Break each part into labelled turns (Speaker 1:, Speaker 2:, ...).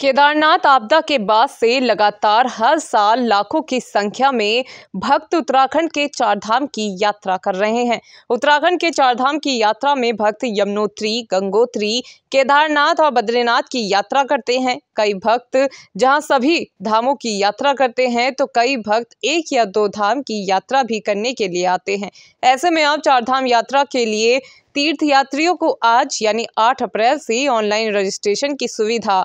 Speaker 1: केदारनाथ आपदा के बाद से लगातार हर साल लाखों की संख्या में भक्त उत्तराखंड के चारधाम की यात्रा कर रहे हैं उत्तराखंड के चारधाम की यात्रा में भक्त यमुनोत्री गंगोत्री केदारनाथ और बद्रीनाथ की यात्रा करते हैं कई भक्त जहां सभी धामों की यात्रा करते हैं तो कई भक्त एक या दो धाम की यात्रा भी करने के लिए आते हैं ऐसे में अब चारधाम यात्रा के लिए तीर्थ यात्रियों को आज यानी 8 अप्रैल से ऑनलाइन रजिस्ट्रेशन की सुविधा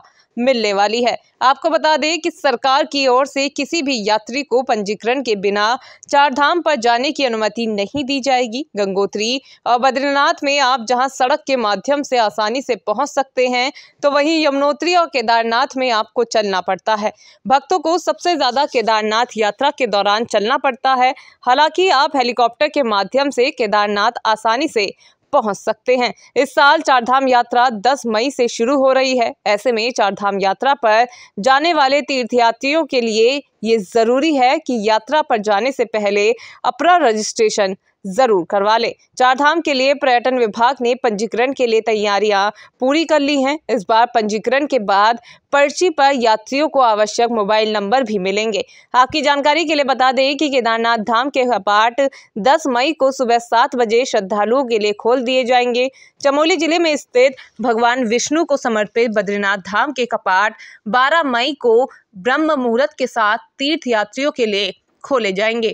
Speaker 1: मिलने वाली है आपको बता दें कि सरकार की ओर से किसी भी यात्री को पंजीकरण के बिना चार धाम पर जाने की अनुमति नहीं दी जाएगी गंगोत्री और बद्रीनाथ में आप जहां सड़क के माध्यम से आसानी से पहुंच सकते हैं तो वहीं यमुनोत्री और केदारनाथ में आपको चलना पड़ता है भक्तों को सबसे ज़्यादा केदारनाथ यात्रा के दौरान चलना पड़ता है हालांकि आप हेलीकॉप्टर के माध्यम से केदारनाथ आसानी से पहुंच सकते हैं इस साल चारधाम यात्रा 10 मई से शुरू हो रही है ऐसे में चारधाम यात्रा पर जाने वाले तीर्थयात्रियों के लिए ये ज़रूरी है कि यात्रा पर जाने से पहले अपना रजिस्ट्रेशन जरूर करवा लें चारधाम के लिए पर्यटन विभाग ने पंजीकरण के लिए तैयारियां पूरी कर ली हैं इस बार पंजीकरण के बाद पर्ची पर यात्रियों को आवश्यक मोबाइल नंबर भी मिलेंगे आपकी जानकारी के लिए बता दें कि केदारनाथ धाम के कपाट 10 मई को सुबह सात बजे श्रद्धालुओं के लिए खोल दिए जाएंगे चमोली जिले में स्थित भगवान विष्णु को समर्पित बद्रीनाथ धाम के कपाट बारह मई को ब्रह्म मुहूर्त के साथ तीर्थ यात्रियों के लिए खोले जाएंगे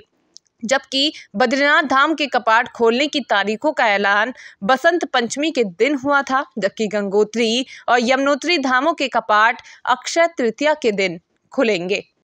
Speaker 1: जबकि बद्रीनाथ धाम के कपाट खोलने की तारीखों का ऐलान बसंत पंचमी के दिन हुआ था जबकि गंगोत्री और यमुनोत्री धामों के कपाट अक्षय तृतीया के दिन खुलेंगे